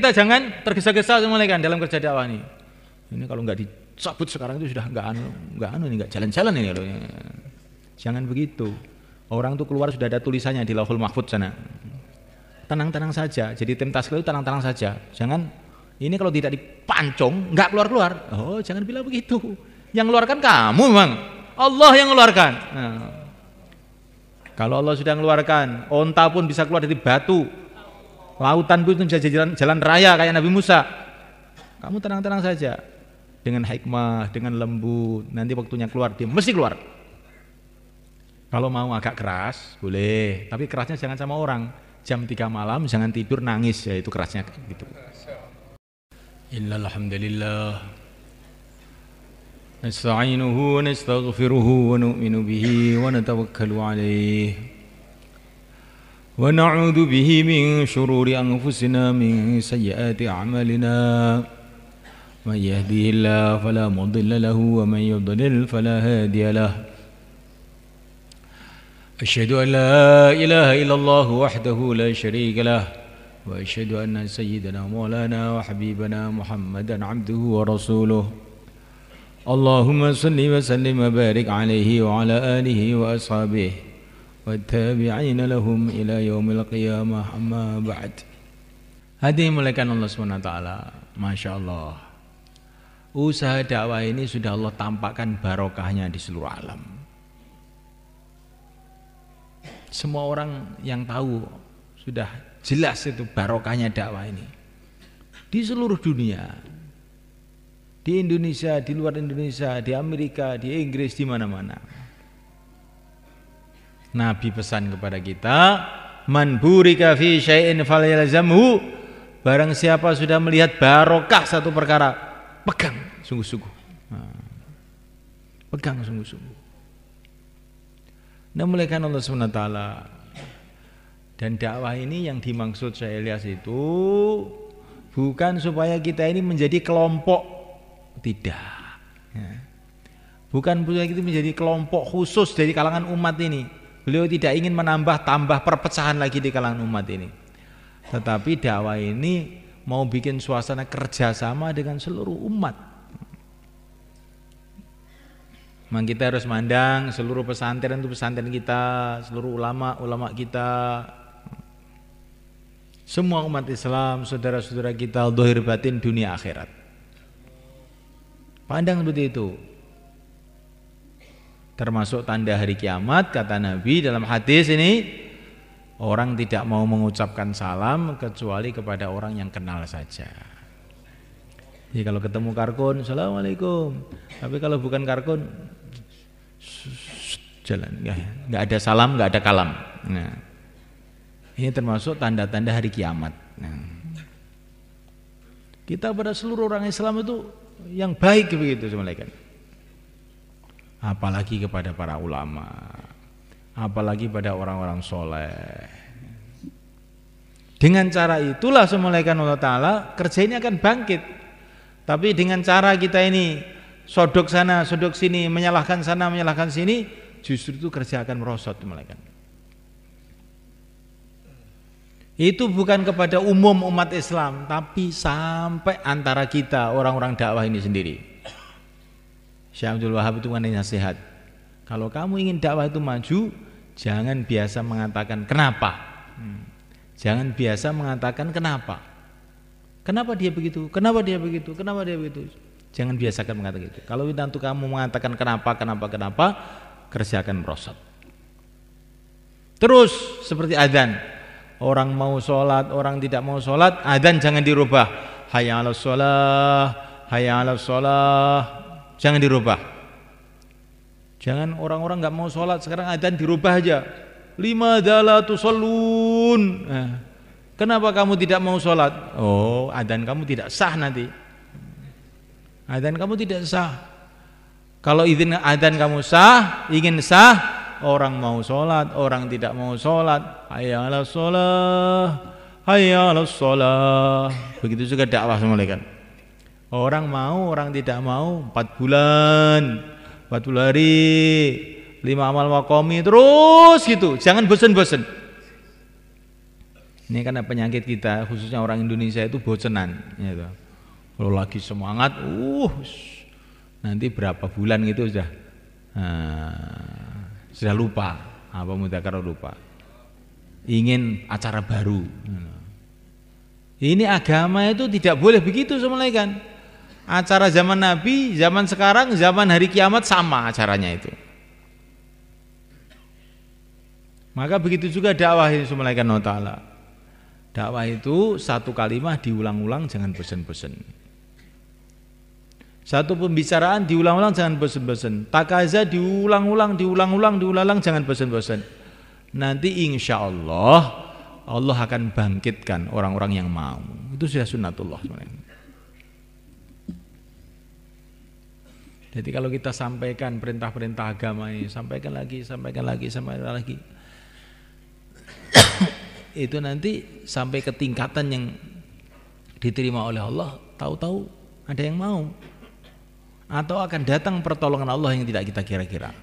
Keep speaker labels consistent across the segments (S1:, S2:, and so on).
S1: Kita jangan tergesa-gesa semulaikan dalam kerja dakwah ini. Ini kalau nggak dicabut sekarang itu sudah nggak anu, nggak anu nih, nggak jalan-jalan ini loh Jangan begitu. Orang tuh keluar sudah ada tulisannya di Lauhul Mahfud sana. Tenang-tenang saja. Jadi tim task itu tenang-tenang saja. Jangan ini kalau tidak dipancong nggak keluar-keluar. Oh, jangan bilang begitu. Yang keluarkan kamu memang. Allah yang keluarkan. Nah. Kalau Allah sudah mengeluarkan, onta pun bisa keluar dari batu, lautan pun bisa jadi jalan, jalan raya kayak Nabi Musa. Kamu tenang-tenang saja dengan hikmah, dengan lembut. Nanti waktunya keluar, dia mesti keluar. Kalau mau agak keras, boleh. Tapi kerasnya jangan sama orang. Jam 3 malam jangan tidur nangis, ya itu kerasnya gitu. Innal nasta'gfiruhu, wa nu'minu bihi, wa natawakkalu alaihi. ونعوذ به من شرور أنفسنا من سيئات أعمالنا من يهديه الله فلا مضل له ومن يضلل فلا هادي له أشهد أن لا إله إلا الله وحده لا شريك له وأشهد أن سيدنا مولانا وحبيبنا محمدا عبده ورسوله اللهم صل وسلم وبارك عليه وعلى آله وأصحابه والتابعين لهم إلى يوم القيامة أما بعد Hati mulaikan Allah SWT Masya Allah Usaha dakwah ini sudah Allah tampakkan barokahnya di seluruh alam Semua orang yang tahu Sudah jelas itu barokahnya dakwah ini Di seluruh dunia Di Indonesia, di luar Indonesia, di Amerika, di Inggris, di mana-mana Nabi pesan kepada kita, "Man burika fi syai'in falyalzamhu." Barang siapa sudah melihat barokah satu perkara, pegang sungguh-sungguh. Nah, pegang sungguh-sungguh. Nah, mulaikan Allah SWT Dan dakwah ini yang dimaksud saya lihat itu Bukan supaya kita ini menjadi kelompok Tidak ya. Bukan supaya kita menjadi kelompok khusus dari kalangan umat ini Beliau tidak ingin menambah-tambah perpecahan lagi di kalangan umat ini. Tetapi dakwah ini mau bikin suasana kerjasama dengan seluruh umat. Memang kita harus mandang seluruh pesantren itu pesantren kita, seluruh ulama ulama kita, semua umat Islam, saudara-saudara kita, dohir batin dunia akhirat. Pandang seperti itu termasuk tanda hari kiamat kata Nabi dalam hadis ini orang tidak mau mengucapkan salam kecuali kepada orang yang kenal saja jadi kalau ketemu karkun Assalamualaikum tapi kalau bukan karkun jalan ya, nggak ada salam nggak ada kalam nah, ini termasuk tanda-tanda hari kiamat nah, kita pada seluruh orang Islam itu yang baik begitu malaikat apalagi kepada para ulama, apalagi pada orang-orang soleh. Dengan cara itulah semulaikan Allah Ta'ala kerja ini akan bangkit. Tapi dengan cara kita ini sodok sana, sodok sini, menyalahkan sana, menyalahkan sini, justru itu kerja akan merosot semulaikan. Itu bukan kepada umum umat Islam, tapi sampai antara kita orang-orang dakwah ini sendiri. Syekh Abdul Wahab itu mengenai nasihat. Kalau kamu ingin dakwah itu maju, jangan biasa mengatakan kenapa. Hmm. Jangan biasa mengatakan kenapa. Kenapa dia begitu? Kenapa dia begitu? Kenapa dia begitu? Jangan biasakan mengatakan itu. Kalau tentu kamu mengatakan kenapa, kenapa, kenapa, kerjakan merosot. Terus seperti adhan Orang mau sholat, orang tidak mau sholat, Adhan jangan dirubah. Hayya sholat, sholah, sholat jangan dirubah. Jangan orang-orang nggak mau sholat sekarang adzan dirubah aja. Lima dalatu solun. Nah, kenapa kamu tidak mau sholat? Oh, adzan kamu tidak sah nanti. Adzan kamu tidak sah. Kalau izin adzan kamu sah, ingin sah, orang mau sholat, orang tidak mau sholat. Hayya sholat, hayya sholat. Begitu juga dakwah semua kan. Orang mau, orang tidak mau, empat bulan, empat bulan hari, lima amal makomi, terus gitu. Jangan bosen-bosen. Ini karena penyakit kita, khususnya orang Indonesia itu bosenan. Gitu. Kalau lagi semangat, uh, nanti berapa bulan gitu sudah uh, sudah lupa apa mudah kalau lupa ingin acara baru ya ini agama itu tidak boleh begitu semulai kan acara zaman Nabi, zaman sekarang, zaman hari kiamat sama acaranya itu. Maka begitu juga dakwah itu malaikat taala. Dakwah itu satu kalimat diulang-ulang jangan bosan-bosan. Satu pembicaraan diulang-ulang jangan bosan-bosan. Takaza diulang-ulang, diulang-ulang, diulang-ulang jangan bosan-bosan. Nanti insya Allah Allah akan bangkitkan orang-orang yang mau. Itu sudah sunatullah sebenarnya. Jadi kalau kita sampaikan perintah-perintah agama ini, sampaikan lagi, sampaikan lagi, sampaikan lagi. itu nanti sampai ke tingkatan yang diterima oleh Allah, tahu-tahu ada yang mau. Atau akan datang pertolongan Allah yang tidak kita kira-kira.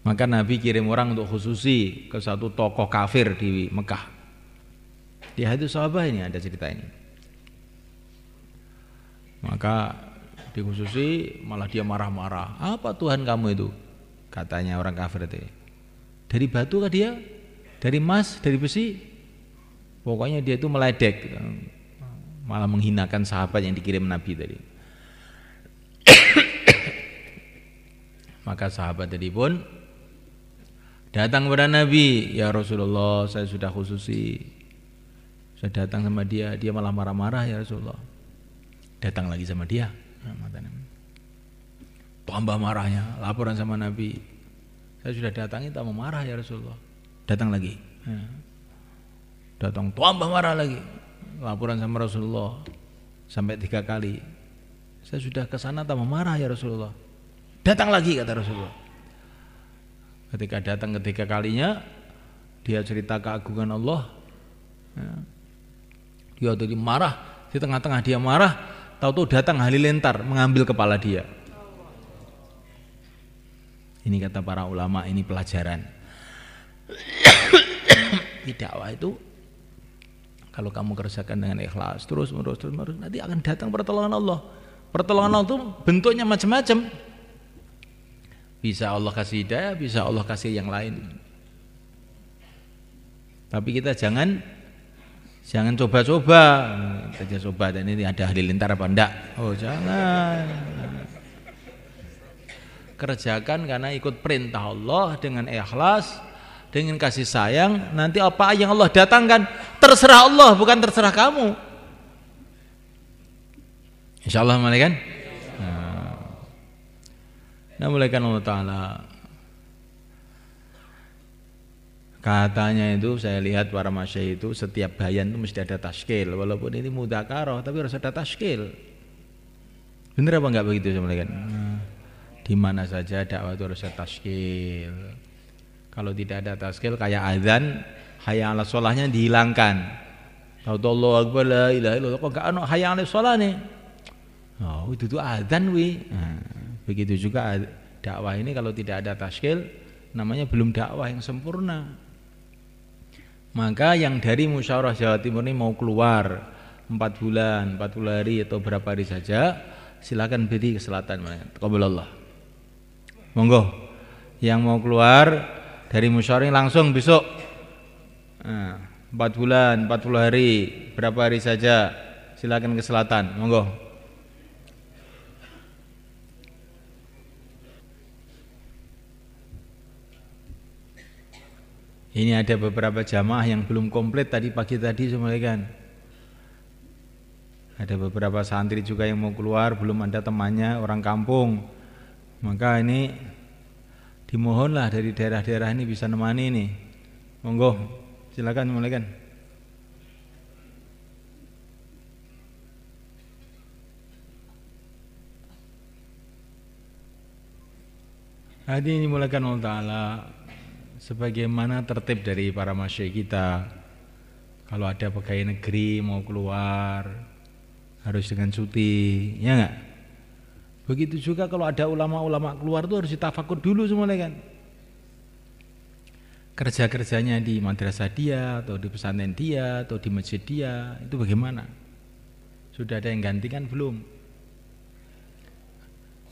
S1: Maka Nabi kirim orang untuk khususi ke satu tokoh kafir di Mekah. Di ya, hadis sahabat ini ada cerita ini. Maka dikhususi malah dia marah-marah. Apa Tuhan kamu itu? Katanya orang kafir itu. Dari batu kah dia? Dari emas? Dari besi? Pokoknya dia itu meledek. Malah menghinakan sahabat yang dikirim Nabi tadi. Maka sahabat tadi pun datang kepada Nabi, ya Rasulullah, saya sudah khususi. Saya datang sama dia, dia malah marah-marah ya Rasulullah datang lagi sama dia tambah marahnya laporan sama Nabi saya sudah datangi tak mau marah ya Rasulullah datang lagi ya. datang tambah marah lagi laporan sama Rasulullah sampai tiga kali saya sudah ke sana mau marah ya Rasulullah datang lagi kata Rasulullah ketika datang ketiga kalinya dia cerita keagungan Allah ya. dia tadi marah di tengah-tengah dia marah Tahu-tahu datang halilintar mengambil kepala dia. Ini kata para ulama, ini pelajaran. Dakwah itu kalau kamu kerjakan dengan ikhlas terus terus terus, terus nanti akan datang pertolongan Allah. Pertolongan Allah itu bentuknya macam-macam. Bisa Allah kasih hidayah, bisa Allah kasih yang lain. Tapi kita jangan Jangan coba-coba. saja coba dan ini ada halilintar apa enggak? Oh, jangan. Kerjakan karena ikut perintah Allah dengan ikhlas, dengan kasih sayang, nanti apa yang Allah datangkan terserah Allah bukan terserah kamu. Insya Insyaallah malaikat. Nah, nah mulaikan Allah taala Katanya itu saya lihat para masyai itu setiap bayan itu mesti ada taskil walaupun ini karoh tapi harus ada taskil. Bener apa enggak begitu sama kan? di mana saja dakwah itu harus ada taskil. Kalau tidak ada taskil kayak azan hayya ala sholahnya dihilangkan. Tahu Allah akbar la ilaha illallah kok enggak ada hayya ala sholah nih. Oh, itu tuh azan wi. Nah, begitu juga dakwah ini kalau tidak ada taskil namanya belum dakwah yang sempurna. Maka yang dari musyawarah Jawa Timur ini mau keluar empat bulan, empat 40 hari atau berapa hari saja, silakan beri ke selatan. Allah. Monggo. Yang mau keluar dari musyawarah langsung besok. Nah, 4 bulan, 40 hari, berapa hari saja, silakan ke selatan. Monggo. Ini ada beberapa jamaah yang belum komplit tadi pagi tadi semuanya Ada beberapa santri juga yang mau keluar, belum ada temannya orang kampung. Maka ini dimohonlah dari daerah-daerah ini bisa nemani ini. Monggo, silakan semuanya Hadi ini mulakan Allah Ta'ala sebagaimana tertib dari para masyai kita kalau ada pegawai negeri mau keluar harus dengan cuti ya enggak begitu juga kalau ada ulama-ulama keluar tuh harus ditafakur dulu semuanya kan kerja-kerjanya di madrasah dia atau di pesantren dia atau di masjid dia itu bagaimana sudah ada yang gantikan belum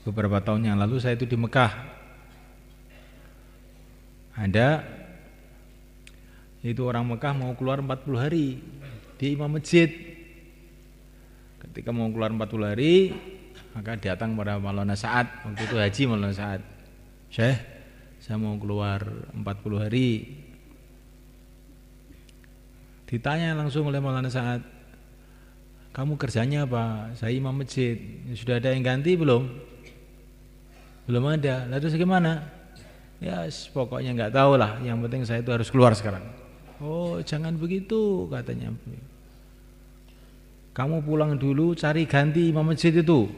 S1: beberapa tahun yang lalu saya itu di Mekah ada itu orang Mekah mau keluar 40 hari di imam masjid. Ketika mau keluar 40 hari, maka datang pada Maulana Saat waktu itu haji Maulana Saat. Syekh, saya mau keluar 40 hari. Ditanya langsung oleh Maulana Saat, kamu kerjanya apa? Saya imam masjid. Sudah ada yang ganti belum? Belum ada. Lalu bagaimana? ya pokoknya nggak tahu lah yang penting saya itu harus keluar sekarang oh jangan begitu katanya kamu pulang dulu cari ganti imam masjid itu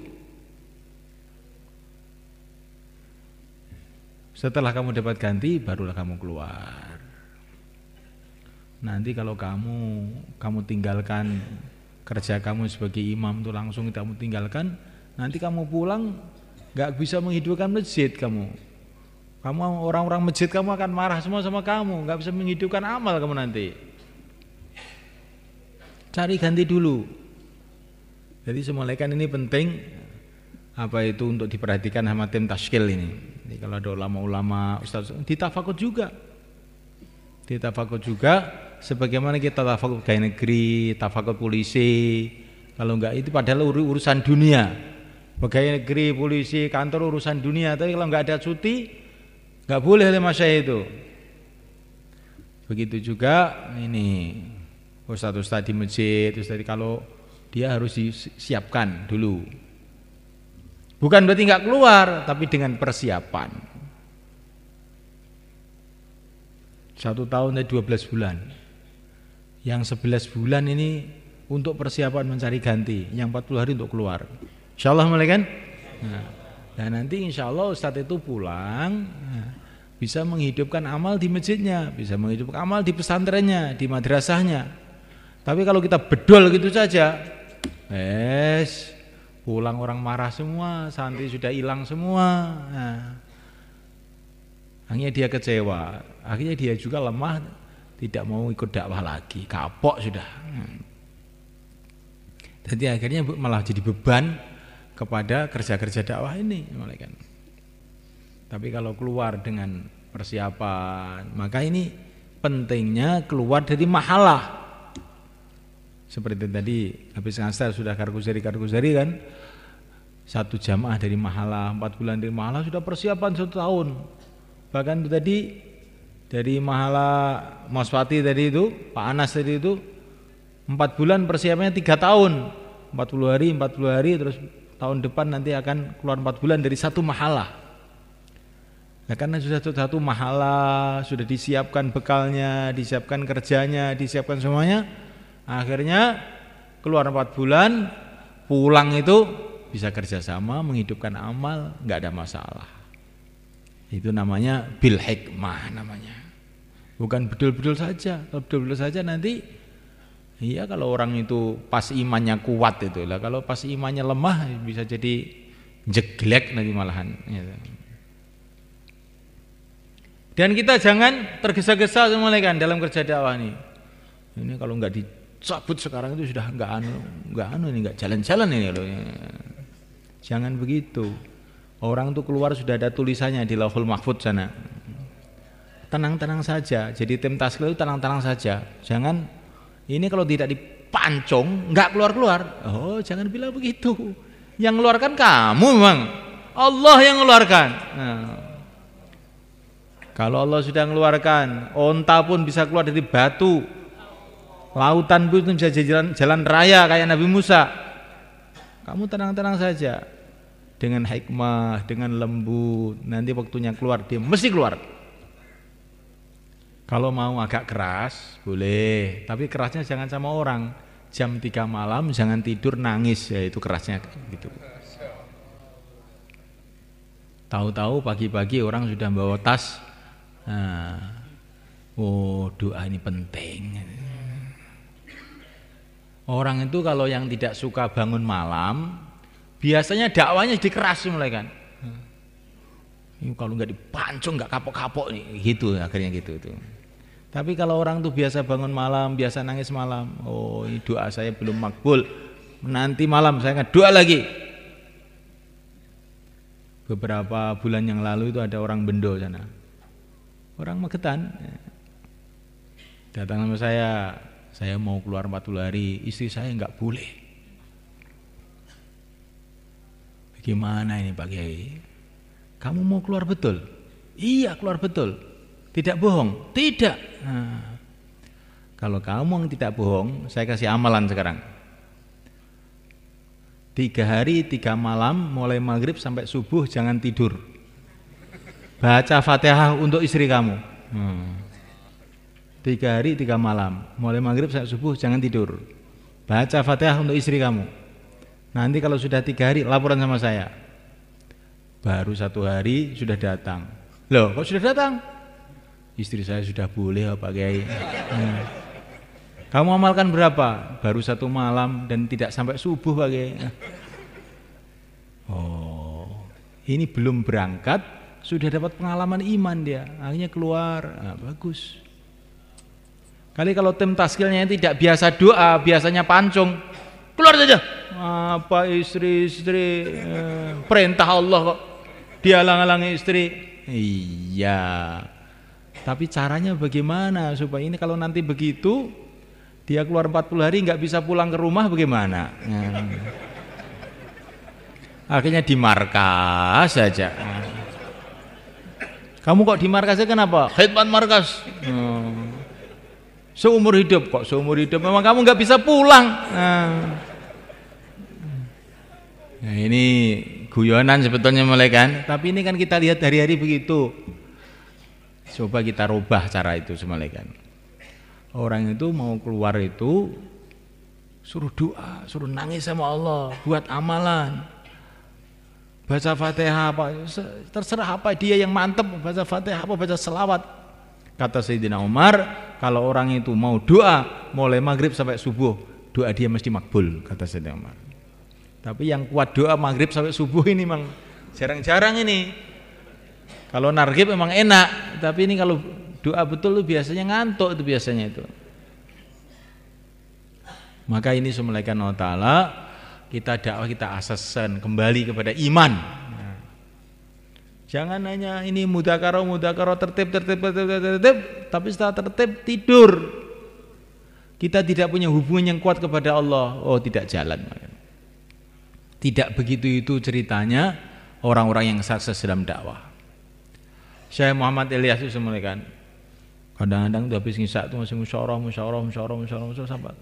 S1: setelah kamu dapat ganti barulah kamu keluar nanti kalau kamu kamu tinggalkan kerja kamu sebagai imam itu langsung kamu tinggalkan nanti kamu pulang nggak bisa menghidupkan masjid kamu kamu orang-orang masjid kamu akan marah semua sama kamu, nggak bisa menghidupkan amal kamu nanti. Cari ganti dulu. Jadi semalekan ini penting apa itu untuk diperhatikan sama tim taskil ini. Jadi kalau ada ulama-ulama, ustaz ditafakut juga. Ditafakut juga sebagaimana kita tafakut gaya negeri, tafakut polisi. Kalau enggak itu padahal urusan dunia. Pegawai negeri, polisi, kantor urusan dunia. Tapi kalau enggak ada cuti, Enggak boleh oleh masyayikh itu begitu juga ini ustadz ustadz di masjid ustadz kalau dia harus disiapkan dulu bukan berarti nggak keluar tapi dengan persiapan satu tahun dari belas bulan yang sebelas bulan ini untuk persiapan mencari ganti yang empat puluh hari untuk keluar insyaallah mulai kan nah. Dan nah, nanti insya Allah Ustadz itu pulang nah, bisa menghidupkan amal di masjidnya, bisa menghidupkan amal di pesantrennya, di madrasahnya. Tapi kalau kita bedol gitu saja, es pulang orang marah semua, santri sudah hilang semua. Nah, akhirnya dia kecewa, akhirnya dia juga lemah, tidak mau ikut dakwah lagi, kapok sudah. Hmm. Jadi akhirnya malah jadi beban kepada kerja-kerja dakwah ini malaikat. Tapi kalau keluar dengan persiapan, maka ini pentingnya keluar dari mahalah. Seperti tadi habis ngasal sudah karguzari-karguzari kan, satu jamaah dari mahalah, empat bulan dari mahalah sudah persiapan satu tahun. Bahkan tadi dari mahalah Moswati tadi itu, Pak Anas tadi itu, empat bulan persiapannya tiga tahun, empat puluh hari, empat puluh hari terus tahun depan nanti akan keluar empat bulan dari satu mahala. Nah, karena sudah satu mahala, sudah disiapkan bekalnya, disiapkan kerjanya, disiapkan semuanya, akhirnya keluar empat bulan, pulang itu bisa kerjasama, menghidupkan amal, nggak ada masalah. Itu namanya bil hikmah namanya. Bukan bedul-bedul saja, kalau bedul-bedul saja nanti Iya kalau orang itu pas imannya kuat itu lah kalau pas imannya lemah bisa jadi jeglek nanti malahan. Ya. Dan kita jangan tergesa-gesa semuanya kan dalam kerja dakwah ini. Ini kalau nggak dicabut sekarang itu sudah nggak anu, nggak anu ini nggak jalan-jalan ini loh. Ya. Jangan begitu. Orang tuh keluar sudah ada tulisannya di Lauhul Mahfud sana. Tenang-tenang saja. Jadi tim taskil itu tenang-tenang saja. Jangan ini kalau tidak dipancung, nggak keluar-keluar. Oh, jangan bilang begitu. Yang keluarkan kamu memang. Allah yang keluarkan Nah. Kalau Allah sudah mengeluarkan, onta pun bisa keluar dari batu. Lautan pun bisa jalan, jalan raya kayak Nabi Musa. Kamu tenang-tenang saja. Dengan hikmah, dengan lembut. Nanti waktunya keluar, dia mesti keluar. Kalau mau agak keras boleh, tapi kerasnya jangan sama orang. Jam 3 malam jangan tidur nangis ya itu kerasnya gitu. Tahu-tahu pagi-pagi orang sudah bawa tas. Nah, oh doa ini penting. Orang itu kalau yang tidak suka bangun malam, biasanya dakwanya jadi keras mulai kan kalau nggak dipancung nggak kapok-kapok nih gitu akhirnya gitu itu. tapi kalau orang tuh biasa bangun malam biasa nangis malam oh ini doa saya belum makbul nanti malam saya nggak ngedoa lagi beberapa bulan yang lalu itu ada orang bendo sana orang Magetan datang sama saya saya mau keluar 40 hari istri saya nggak boleh bagaimana ini Pak Kiai kamu mau keluar betul? Iya keluar betul, tidak bohong, tidak. Nah, kalau kamu yang tidak bohong, saya kasih amalan sekarang. Tiga hari, tiga malam, mulai maghrib sampai subuh jangan tidur. Baca fatihah untuk istri kamu. Hmm. Tiga hari, tiga malam, mulai maghrib sampai subuh jangan tidur. Baca fatihah untuk istri kamu. Nanti kalau sudah tiga hari, laporan sama saya Baru satu hari sudah datang. Loh, kok sudah datang? Istri saya sudah boleh Pak Kiai. Hmm. Kamu amalkan berapa? Baru satu malam dan tidak sampai subuh Pak Kiai. Oh, ini belum berangkat sudah dapat pengalaman iman dia. Akhirnya keluar, nah, bagus. Kali kalau tim taskilnya tidak biasa doa, biasanya pancung. Keluar saja. Apa istri-istri eh, perintah Allah kok dihalang-halangi istri. Iya. Tapi caranya bagaimana supaya ini kalau nanti begitu dia keluar 40 hari nggak bisa pulang ke rumah bagaimana? Ya. Akhirnya di markas saja. Kamu kok di markasnya kenapa? Khidmat markas. Hmm. Seumur hidup kok, seumur hidup. Memang kamu nggak bisa pulang. Nah. nah ini guyonan sebetulnya mulai kan tapi ini kan kita lihat hari-hari begitu coba kita rubah cara itu semalekan orang itu mau keluar itu suruh doa suruh nangis sama Allah buat amalan baca fatihah apa terserah apa dia yang mantep baca fatihah apa baca selawat kata Sayyidina Umar kalau orang itu mau doa mulai maghrib sampai subuh doa dia mesti makbul kata Sayyidina Umar tapi yang kuat doa maghrib sampai subuh ini memang jarang-jarang ini. Kalau nargib memang enak, tapi ini kalau doa betul itu biasanya ngantuk itu biasanya itu. Maka ini semulaikan Allah Ta'ala kita dakwah kita asaskan kembali kepada iman. Jangan hanya ini mudah mudakaro mudakaro tertib tertib tertib tertib, tertib tapi setelah tertib tidur. Kita tidak punya hubungan yang kuat kepada Allah. Oh, tidak jalan. Tidak begitu itu ceritanya orang-orang yang sukses dalam dakwah. saya Muhammad Ilyas itu semulaikan. Kadang-kadang udah habis ngisak itu masih musyawarah, musyawarah, musyawarah, musyawarah, musyawarah sampai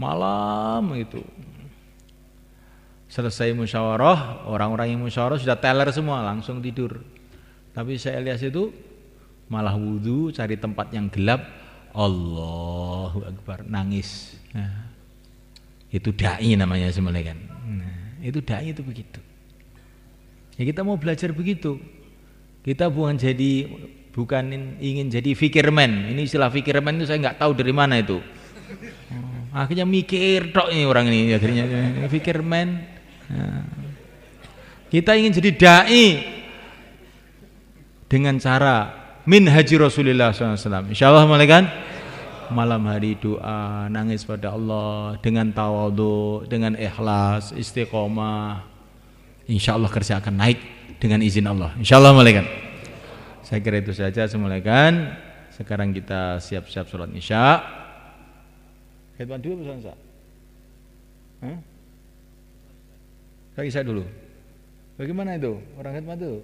S1: malam itu. Selesai musyawarah, orang-orang yang musyawarah sudah teler semua, langsung tidur. Tapi saya Ilyas itu malah wudhu, cari tempat yang gelap, Allahu Akbar, nangis. Nah, itu dai namanya semulaikan. Itu dai itu begitu. Ya kita mau belajar begitu. Kita bukan jadi bukan ingin jadi fikirman. Ini istilah fikirman itu saya nggak tahu dari mana itu. Hmm, akhirnya mikir tok ini orang ini akhirnya fikirman. Nah. Kita ingin jadi dai dengan cara min haji Rasulullah SAW. Insya Allah malaikat malam hari doa, nangis pada Allah dengan tawadhu, dengan ikhlas, istiqomah. Insya Allah kerja akan naik dengan izin Allah. Insya Allah malaikat. Saya kira itu saja semulaikan. Sekarang kita siap-siap sholat isya. Khidmat dulu pesan saya. Hah? Saya isya dulu. Bagaimana itu? Orang khidmat itu?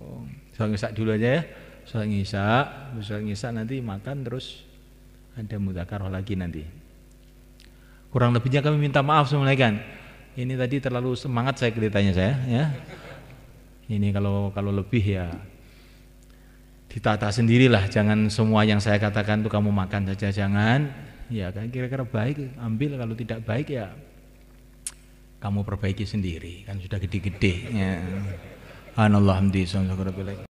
S1: Oh, saya dulu aja ya sholat ngisa, sholat ngisa nanti makan terus ada mudakaroh lagi nanti kurang lebihnya kami minta maaf semuanya kan ini tadi terlalu semangat saya ceritanya saya ya ini kalau kalau lebih ya ditata sendirilah jangan semua yang saya katakan tuh kamu makan saja jangan ya kan kira-kira baik ambil kalau tidak baik ya kamu perbaiki sendiri kan sudah gede-gede ya. Anallah